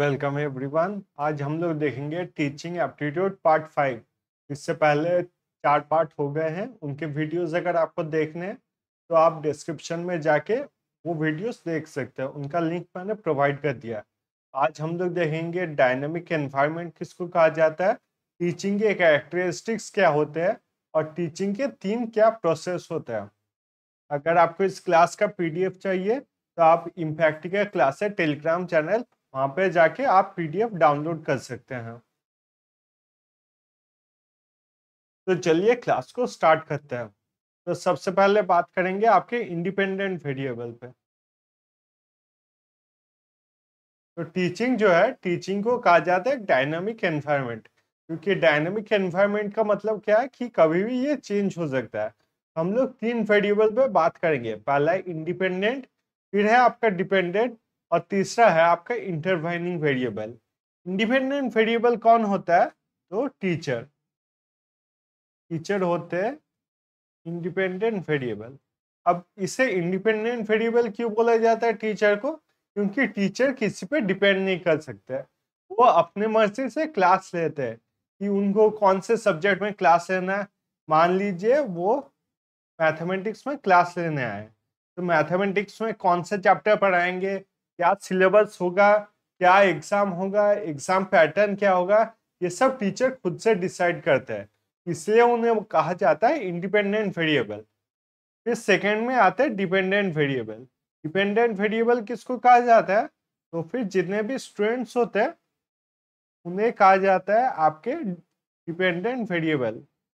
welcome everyone आज हम लोग देखेंगे टीचिंग एप्टीट्यूड पार्ट फाइव इससे पहले चार पार्ट हो गए हैं उनके वीडियोस अगर आपको देखने हैं तो आप डिस्क्रिप्शन में जाके वो वीडियोस देख सकते हैं उनका लिंक मैंने प्रोवाइड कर दिया आज हम लोग देखेंगे डायनेमिक एनवायरनमेंट किसको कहा जाता है टीचिंग के कैरेक्टरिस्टिक्स क्या होते हैं और टीचिंग के तीन क्या प्रोसेस होते हैं अगर आपको इस क्लास का पी चाहिए तो आप इम्पैक्टिकल क्लासे क्लास है टेलीग्राम चैनल वहां पे जाके आप पीडीएफ डाउनलोड कर सकते हैं तो चलिए क्लास को स्टार्ट करते हैं तो सबसे पहले बात करेंगे आपके इंडिपेंडेंट वेरिएबल पे तो टीचिंग जो है टीचिंग को कहा जाता है डायनामिक एनवायरनमेंट क्योंकि डायनामिक एनवायरनमेंट का मतलब क्या है कि कभी भी ये चेंज हो सकता है हम लोग तीन वेरिएबल पे बात करेंगे पहला है इंडिपेंडेंट फिर है आपका डिपेंडेंट और तीसरा है आपका इंटरवाइनिंग वेरिएबल इंडिपेंडेंट वेरिएबल कौन होता है तो टीचर टीचर होते हैं इंडिपेंडेंट वेरिएबल अब इसे इंडिपेंडेंट वेरिएबल क्यों बोला जाता है टीचर को क्योंकि टीचर किसी पे डिपेंड नहीं कर सकते वो अपने मर्जी से क्लास लेते हैं कि उनको कौन से सब्जेक्ट में क्लास लेना है मान लीजिए वो मैथमेटिक्स में क्लास लेने आए तो मैथमेटिक्स में कौन से चैप्टर पढ़ाएंगे क्या सिलेबस होगा क्या एग्जाम होगा एग्जाम पैटर्न क्या होगा ये सब टीचर खुद से डिसाइड करते हैं इसलिए उन्हें कहा जाता है इंडिपेंडेंट वेरिएबल फिर सेकेंड में आते हैं डिपेंडेंट वेरिएबल डिपेंडेंट वेरिएबल किसको कहा जाता है तो फिर जितने भी स्टूडेंट्स होते हैं उन्हें कहा जाता है आपके डिपेंडेंट वेरिएबल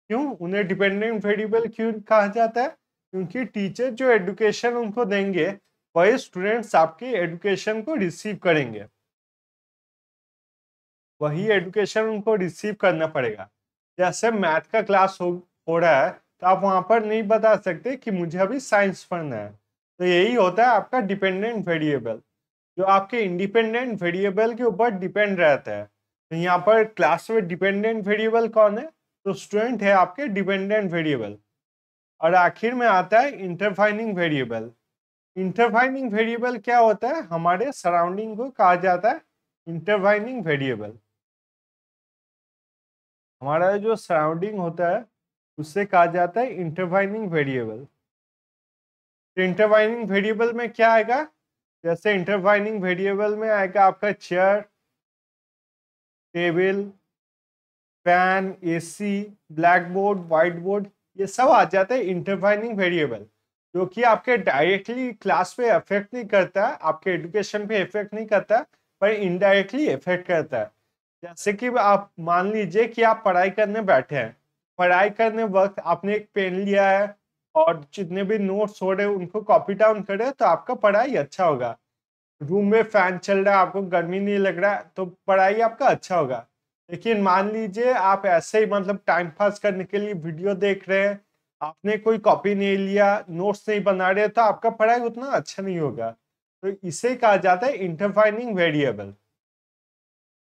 क्यों उन्हें डिपेंडेंट वेरिएबल क्यों कहा जाता है क्योंकि टीचर जो एडुकेशन उनको देंगे वही स्टूडेंट्स आपकी एडुकेशन को रिसीव करेंगे वही एडुकेशन उनको रिसीव करना पड़ेगा जैसे मैथ का क्लास हो हो रहा है तो आप वहां पर नहीं बता सकते कि मुझे अभी साइंस पढ़ना है तो यही होता है आपका डिपेंडेंट वेरिएबल जो आपके इंडिपेंडेंट वेरिएबल के ऊपर डिपेंड रहता है तो यहाँ पर क्लास में डिपेंडेंट वेरिएबल कौन है तो स्टूडेंट है आपके डिपेंडेंट वेरिएबल और आखिर में आता है इंटरफाइनिंग वेरिएबल इंटरवाइनिंग वेरिएबल क्या होता है हमारे सराउंडिंग को कहा जाता है इंटरवाइनिंग वेरिएबल हमारा जो सराउंडिंग होता है उससे कहा जाता है इंटरवाइनिंग वेरिएबल तो इंटरवाइनिंग वेरिएबल में क्या आएगा जैसे इंटरवाइनिंग वेरिएबल में आएगा आपका chair table fan AC black board white board ये सब आ जाता है इंटरवाइनिंग वेरिएबल क्योंकि आपके डायरेक्टली क्लास पे अफेक्ट नहीं करता आपके एडुकेशन पे इफेक्ट नहीं करता पर इनडायरेक्टली इफेक्ट करता है जैसे कि आप मान लीजिए कि आप पढ़ाई करने बैठे हैं पढ़ाई करने वक्त आपने एक पेन लिया है और जितने भी नोट्स हो रहे उनको कॉपी डाउन करे तो आपका पढ़ाई अच्छा होगा रूम में फैन चल रहा है आपको गर्मी नहीं लग रहा तो पढ़ाई आपका अच्छा होगा लेकिन मान लीजिए आप ऐसे ही मतलब टाइम पास करने के लिए वीडियो देख रहे हैं आपने कोई कॉपी नहीं लिया नोट्स नहीं बना रहे तो आपका पढ़ाई उतना अच्छा नहीं होगा तो इसे कहा जाता है इंटरफाइनिंग वेरिएबल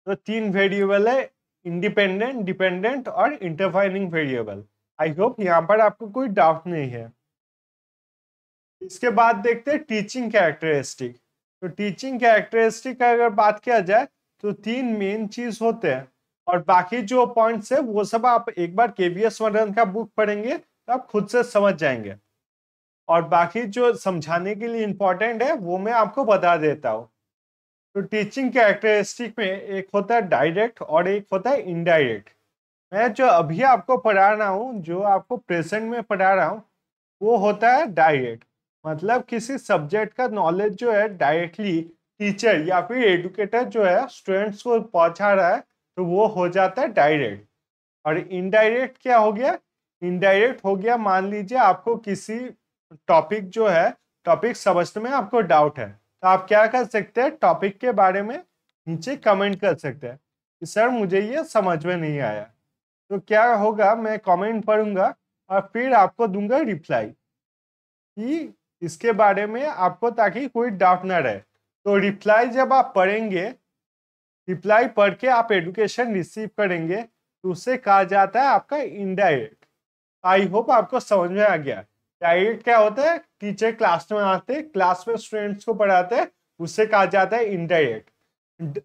तो तीन वेरिएबल है इंडिपेंडेंट डिपेंडेंट और इंटरफाइनिंग वेरिएबल आई होप यहाँ पर आपको कोई डाउट नहीं है इसके बाद देखते हैं टीचिंग कैरेक्टरिस्टिक तो टीचिंग कैरेक्टरिस्टिक का अगर बात किया जाए तो तीन मेन चीज होते हैं और बाकी जो पॉइंट्स है वो सब आप एक बार केवीएस वर्धन का बुक पढ़ेंगे तो आप खुद से समझ जाएंगे और बाकी जो समझाने के लिए इंपॉर्टेंट है वो मैं आपको बता देता हूँ तो टीचिंग कैरेक्टरिस्टिक में एक होता है डायरेक्ट और एक होता है इनडायरेक्ट मैं जो अभी आपको पढ़ा रहा हूँ जो आपको प्रेजेंट में पढ़ा रहा हूँ वो होता है डायरेक्ट मतलब किसी सब्जेक्ट का नॉलेज जो है डायरेक्टली टीचर या फिर एडुकेटर जो है स्टूडेंट्स को पहुँचा रहा है तो वो हो जाता है डायरेक्ट और इनडायरेक्ट क्या हो गया इनडायरेक्ट हो गया मान लीजिए आपको किसी टॉपिक जो है टॉपिक समझने में आपको डाउट है तो आप क्या कर सकते हैं टॉपिक के बारे में नीचे कमेंट कर सकते हैं कि सर मुझे ये समझ में नहीं आया तो क्या होगा मैं कमेंट पढ़ूंगा और फिर आपको दूंगा रिप्लाई कि इसके बारे में आपको ताकि कोई डाउट ना रहे तो रिप्लाई जब आप पढ़ेंगे रिप्लाई पढ़ के आप एडुकेशन रिसीव करेंगे तो उससे कहा जाता है आपका इनडायरेक्ट आई होप आपको समझ में आ गया डाइट क्या होता है टीचर क्लास में आते क्लास में स्टूडेंट्स को पढ़ाते हैं उससे कहा जाता है इनडायरेक्ट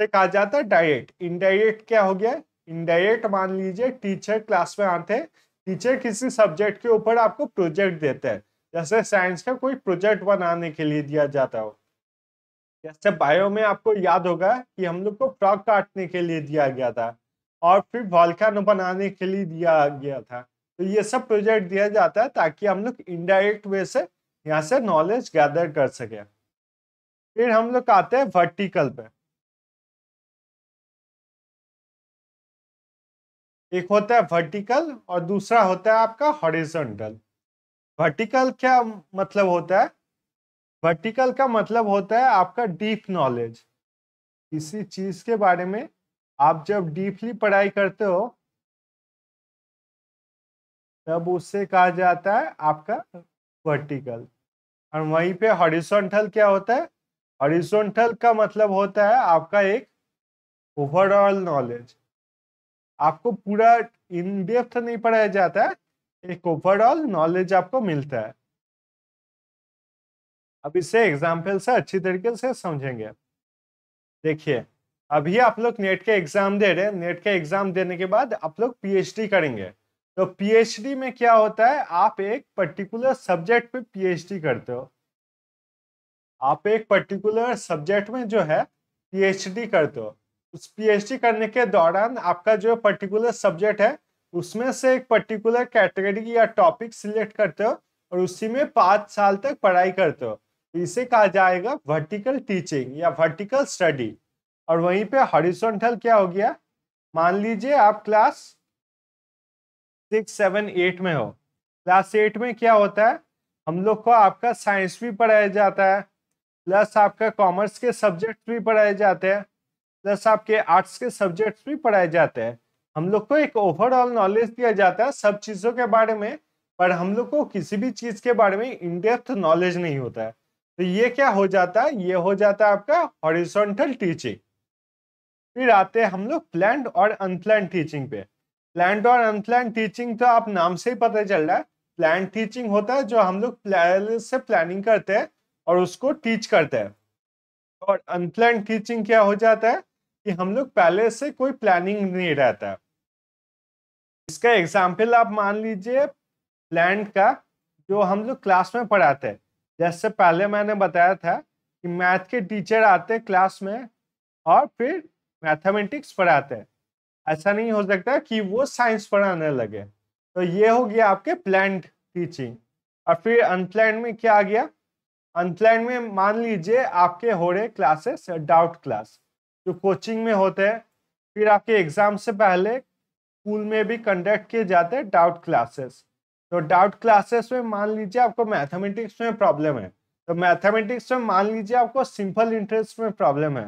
से कहा जाता है डायरेक्ट इनडायरेक्ट क्या हो गया इनडायरेक्ट मान लीजिए टीचर क्लास में आते हैं टीचर किसी सब्जेक्ट के ऊपर आपको प्रोजेक्ट देते हैं जैसे साइंस का कोई प्रोजेक्ट बनाने के लिए दिया जाता हो जैसे बायो में आपको याद होगा कि हम लोग को फ्रॉक काटने के लिए दिया गया था और फिर वॉल्कानो बनाने के लिए दिया गया था तो ये सब प्रोजेक्ट दिया जाता है ताकि हम लोग इनडायरेक्ट वे से यहाँ से नॉलेज गैदर कर सके फिर हम लोग आते हैं वर्टिकल पे एक होता है वर्टिकल और दूसरा होता है आपका हॉरिजॉन्टल वर्टिकल क्या मतलब होता है वर्टिकल का मतलब होता है आपका डीप नॉलेज किसी चीज के बारे में आप जब डीपली पढ़ाई करते हो तब उससे कहा जाता है आपका वर्टिकल और वहीं पे हॉरिजॉन्टल क्या होता है हॉरिजॉन्टल का मतलब होता है आपका एक ओवरऑल नॉलेज आपको पूरा इन डेप्थ नहीं पढ़ाया जाता है एक ओवरऑल नॉलेज आपको मिलता है अब इसे एग्जाम्पल से अच्छी तरीके से समझेंगे देखिए अभी आप लोग नेट के एग्जाम दे रहे हैं नेट के एग्जाम देने के बाद आप लोग पीएचडी करेंगे तो पीएचडी में क्या होता है आप एक पर्टिकुलर सब्जेक्ट पे पीएचडी करते हो आप एक पर्टिकुलर सब्जेक्ट में जो है पीएचडी करते हो उस पीएचडी करने के दौरान आपका जो पर्टिकुलर सब्जेक्ट है उसमें से एक पर्टिकुलर कैटेगरी या टॉपिक सिलेक्ट करते हो और उसी में पाँच साल तक पढ़ाई करते हो इसे कहा जाएगा वर्टिकल टीचिंग या वर्टिकल स्टडी और वहीं पे हॉरिजॉन्टल क्या हो गया मान लीजिए आप क्लास सिक्स सेवन एट में हो क्लास एट में क्या होता है हम लोग को आपका साइंस भी पढ़ाया जाता है प्लस आपका कॉमर्स के सब्जेक्ट भी पढ़ाए जाते हैं प्लस आपके आर्ट्स के सब्जेक्ट्स भी पढ़ाए जाते हैं हम लोग को एक ओवरऑल नॉलेज दिया जाता है सब चीज़ों के बारे में पर हम लोग को किसी भी चीज़ के बारे में इनडेप्थ नॉलेज नहीं होता है तो ये क्या हो जाता है ये हो जाता है आपका हॉरिजॉन्टल टीचिंग फिर आते हैं हम लोग प्लान और अनप्लान टीचिंग पे प्लांट और अनप्लांट टीचिंग तो आप नाम से ही पता चल रहा है प्लांट टीचिंग होता है जो हम लोग पहले से प्लानिंग करते हैं और उसको टीच करते हैं और अनप्लांट टीचिंग क्या हो जाता है कि हम लोग पहले से कोई प्लानिंग नहीं रहता इसका एग्जाम्पल आप मान लीजिए प्लांट का जो हम लोग क्लास में पढ़ाते हैं जैसे पहले मैंने बताया था कि मैथ के टीचर आते हैं क्लास में और फिर मैथमेटिक्स पढ़ाते हैं ऐसा नहीं हो सकता कि वो साइंस पढ़ाने लगे तो ये हो गया आपके प्लान टीचिंग और फिर अनप्लान में क्या आ गया अनप्लान में मान लीजिए आपके हो रहे क्लासेस डाउट क्लास जो कोचिंग में होते हैं फिर आपके एग्जाम से पहले स्कूल में भी कंडक्ट किए जाते हैं डाउट क्लासेस तो डाउट क्लासेस में मान लीजिए आपको मैथमेटिक्स में प्रॉब्लम है तो मैथमेटिक्स में मान लीजिए आपको सिंपल इंटरेस्ट में प्रॉब्लम है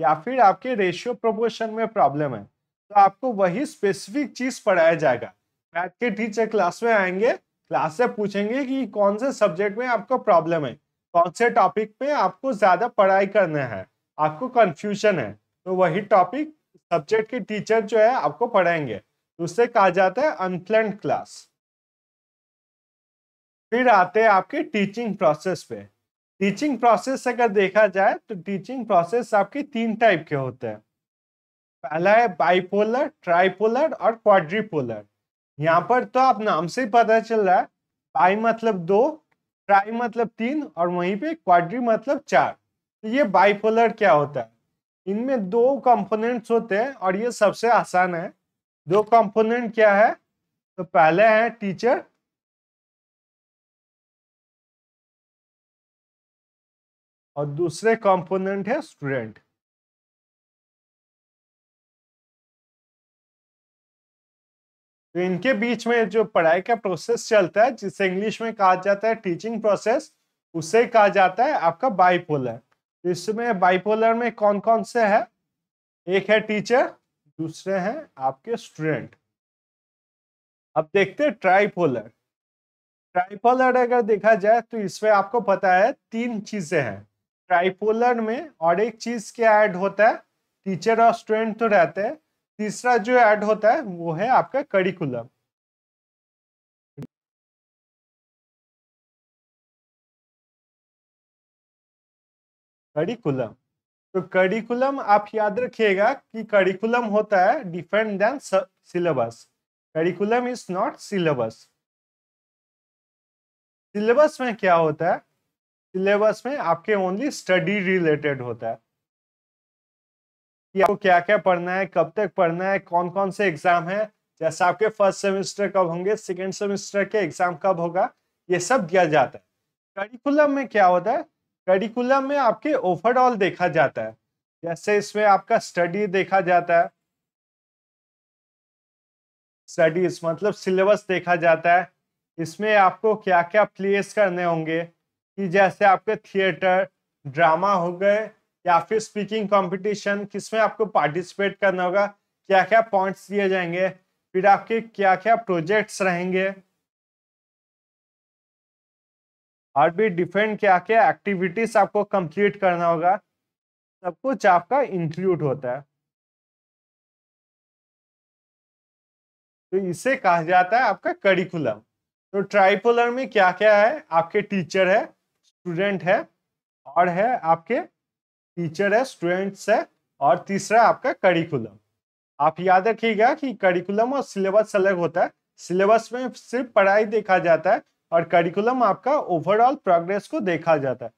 या फिर आपके रेशियो प्रोपोर्शन में प्रॉब्लम है तो आपको वही स्पेसिफिक चीज पढ़ाया जाएगा मैथ के टीचर क्लास में आएंगे क्लास से पूछेंगे कि कौन से सब्जेक्ट में आपको प्रॉब्लम है कौन से टॉपिक पे आपको ज्यादा पढ़ाई करना है आपको कंफ्यूजन है तो वही टॉपिक सब्जेक्ट के टीचर जो है आपको पढ़ाएंगे उससे कहा जाता है अनप्लैंड क्लास फिर आते हैं आपके टीचिंग प्रोसेस पे टीचिंग प्रोसेस अगर देखा जाए तो टीचिंग प्रोसेस आपके तीन टाइप के होते हैं पहला है बाइपोलर ट्राइपोलर और क्वाड्रीपोलर यहाँ पर तो आप नाम से पता चल रहा है बाई मतलब दो ट्राई मतलब तीन और वहीं पे क्वाड्री मतलब चार तो ये बाइपोलर क्या होता है इनमें दो कंपोनेंट्स होते हैं और ये सबसे आसान है दो कंपोनेंट क्या है तो पहले है टीचर और दूसरे कंपोनेंट है स्टूडेंट तो इनके बीच में जो पढ़ाई का प्रोसेस चलता है जिसे इंग्लिश में कहा जाता है टीचिंग प्रोसेस उसे कहा जाता है आपका बाइपोलर तो इसमें बाइपोलर में कौन कौन से है एक है टीचर दूसरे हैं आपके स्टूडेंट अब देखते हैं ट्राइपोलर ट्राइपोलर अगर देखा जाए तो इसमें आपको पता है तीन चीजें हैं ट्राइपोलर में और एक चीज क्या ऐड होता है टीचर और स्टूडेंट तो रहते हैं तीसरा जो ऐड होता है वो है आपका करिकुलम करिकुलम तो करिकुलम आप याद रखिएगा कि करिकुलम होता है different than syllabus curriculum is not syllabus syllabus में क्या होता है सिलेबस में आपके ओनली स्टडी रिलेटेड होता है कि आपको क्या क्या पढ़ना है कब तक पढ़ना है कौन कौन से एग्जाम है जैसे आपके फर्स्ट सेमेस्टर कब होंगे सेकेंड सेमेस्टर के एग्जाम कब होगा ये सब दिया जाता है करिकुलम में क्या होता है करिकुलम में आपके ओवरऑल देखा जाता है जैसे इसमें आपका स्टडी देखा जाता है स्टडीज मतलब सिलेबस देखा जाता है इसमें आपको क्या क्या प्लेस करने होंगे कि जैसे आपके थिएटर ड्रामा हो गए या फिर स्पीकिंग कंपटीशन किसमें आपको पार्टिसिपेट करना होगा क्या क्या पॉइंट्स दिए जाएंगे फिर आपके क्या क्या प्रोजेक्ट्स रहेंगे और भी डिफरेंट क्या क्या एक्टिविटीज आपको कंप्लीट करना होगा सब कुछ आपका इंक्लूड होता है तो इसे कहा जाता है आपका करिकुलम तो ट्राइपोलर में क्या क्या है आपके टीचर है स्टूडेंट है और है आपके टीचर है स्टूडेंट्स है और तीसरा आपका करिकुलम आप याद रखिएगा कि करिकुलम और सिलेबस अलग होता है सिलेबस में सिर्फ पढ़ाई देखा जाता है और करिकुलम आपका ओवरऑल प्रोग्रेस को देखा जाता है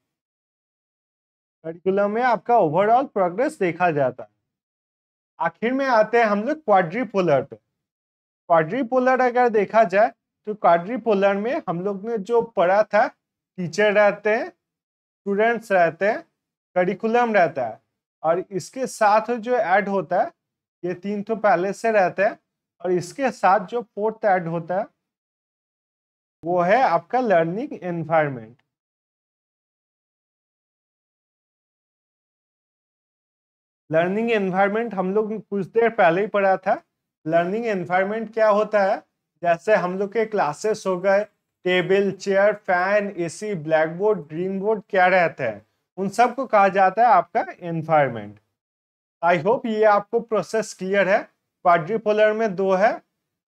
करिकुलम में आपका ओवरऑल प्रोग्रेस देखा जाता है आखिर में आते हैं हम लोग क्वाड्रीपोलर पे क्वाड्रीपोलर अगर देखा जाए तो क्वाड्रीपोलर में हम लोग ने जो पढ़ा था टीचर रहते हैं स्टूडेंट्स रहते हैं करिकुलम रहता है और इसके साथ जो ऐड होता है ये तीन तो पहले से रहते हैं और इसके साथ जो फोर्थ ऐड होता है वो है आपका लर्निंग एनवायरनमेंट लर्निंग एनवायरनमेंट हम लोग कुछ देर पहले ही पढ़ा था लर्निंग एनवायरनमेंट क्या होता है जैसे हम लोग के क्लासेस हो गए table chair fan AC black board green board क्या रहता है उन सब को कहा जाता है आपका एनवायरमेंट आई होप ये आपको प्रोसेस क्लियर है क्वाड्रीपोलर में दो है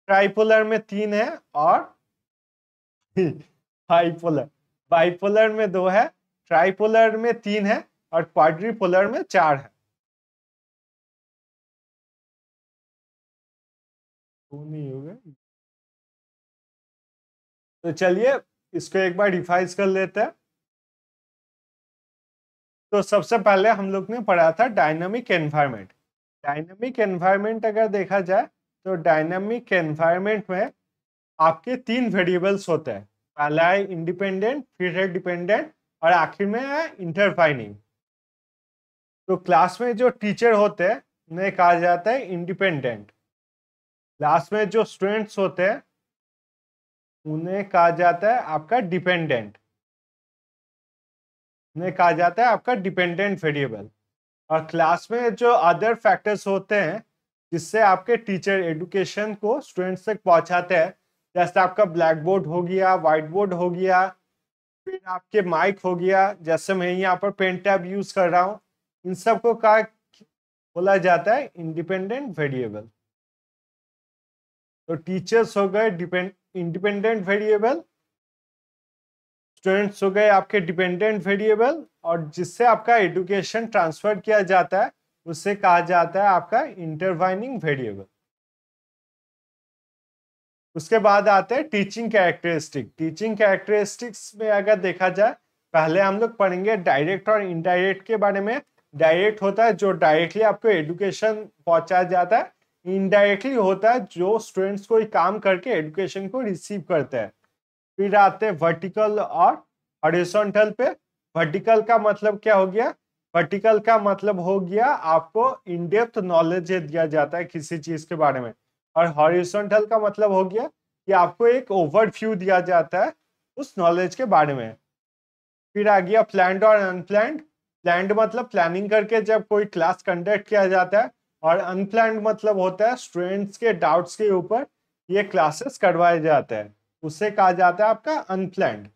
ट्राइपोलर में तीन है और बाइपोलर बाइपोलर में दो है ट्राइपोलर में तीन है और क्वाड्रीपोलर में चार है नहीं होगा तो चलिए इसको एक बार रिफाइज कर लेते हैं तो सबसे पहले हम लोग ने पढ़ा था डायनामिक एनवायरनमेंट डायनामिक एनवायरनमेंट अगर देखा जाए तो डायनामिक एनवायरनमेंट में आपके तीन वेरिएबल्स होते हैं पहला है इंडिपेंडेंट फिर है डिपेंडेंट और आखिर में है इंटरफाइनिंग तो क्लास में जो टीचर होते हैं उन्हें कहा जाता है इंडिपेंडेंट क्लास में जो स्टूडेंट्स होते हैं उन्हें कहा जाता है आपका डिपेंडेंट ने कहा जाता है आपका डिपेंडेंट वेरिएबल और क्लास में जो अदर फैक्टर्स होते हैं जिससे आपके टीचर एडुकेशन को स्टूडेंट्स तक पहुंचाते हैं जैसे आपका ब्लैक बोर्ड हो गया वाइट बोर्ड हो गया फिर आपके माइक हो गया जैसे मैं यहाँ पर पेन टैब यूज कर रहा हूँ इन सब को कहा बोला जाता है इंडिपेंडेंट वेरिएबल तो टीचर्स हो गए डिपेंड इंडिपेंडेंट वेरिएबल स्टूडेंट्स हो गए आपके डिपेंडेंट वेरिएबल और जिससे आपका एडुकेशन ट्रांसफर किया जाता है उससे कहा जाता है आपका इंटरवाइनिंग वेरिएबल उसके बाद आते हैं टीचिंग कैरेक्टरिस्टिक टीचिंग कैरेक्टरिस्टिक्स में अगर देखा जाए पहले हम लोग पढ़ेंगे डायरेक्ट और इनडायरेक्ट के बारे में डायरेक्ट होता है जो डायरेक्टली आपको एडुकेशन पहुंचाया जाता है इनडायरेक्टली होता है जो स्टूडेंट्स कोई काम करके एडुकेशन को रिसीव करते हैं फिर आते वर्टिकल और हॉरिजॉन्टल पे वर्टिकल का मतलब क्या हो गया वर्टिकल का मतलब हो गया आपको इनडेप्थ नॉलेज दिया जाता है किसी चीज के बारे में और हॉरिजॉन्टल का मतलब हो गया कि आपको एक ओवरव्यू दिया जाता है उस नॉलेज के बारे में फिर आ गया प्लान्ड और अनप्लैंड प्लैंड मतलब प्लानिंग करके जब कोई क्लास कंडक्ट किया जाता है और अनप्लैंड मतलब होता है स्टूडेंट्स के डाउट्स के ऊपर ये क्लासेस करवाए जाते हैं उसे कहा जाता है आपका अनप्लैंड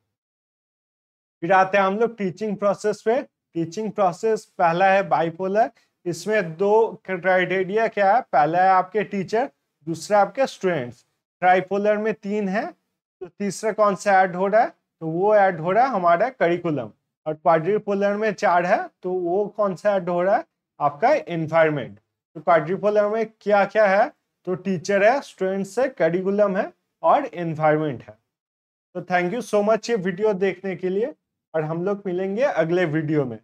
फिर आते हैं हम लोग टीचिंग प्रोसेस पे टीचिंग प्रोसेस पहला है बाइपोलर इसमें दो क्राइटेरिया क्या है पहला है आपके टीचर दूसरा आपके स्टूडेंट्स ट्राइपोलर में तीन है तो तीसरा कौन सा ऐड हो रहा है तो वो ऐड हो रहा है हमारा करिकुलम और क्वाड्रीपोलर में चार है तो वो कौन सा ऐड हो रहा है आपका इन्वायरमेंट तो क्वाड्रीपोलर में क्या क्या है तो टीचर है स्टूडेंट्स है करिकुलम है और इन्वायरमेंट है तो थैंक यू सो मच ये वीडियो देखने के लिए और हम लोग मिलेंगे अगले वीडियो में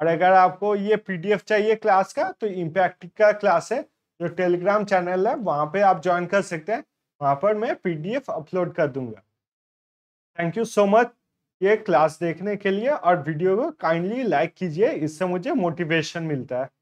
और अगर आपको ये पीडीएफ चाहिए क्लास का तो इम्पैक्ट का क्लास है जो टेलीग्राम चैनल है वहाँ पे आप ज्वाइन कर सकते हैं वहाँ पर मैं पीडीएफ अपलोड कर दूंगा थैंक यू सो मच ये क्लास देखने के लिए और वीडियो को काइंडली लाइक कीजिए इससे मुझे मोटिवेशन मिलता है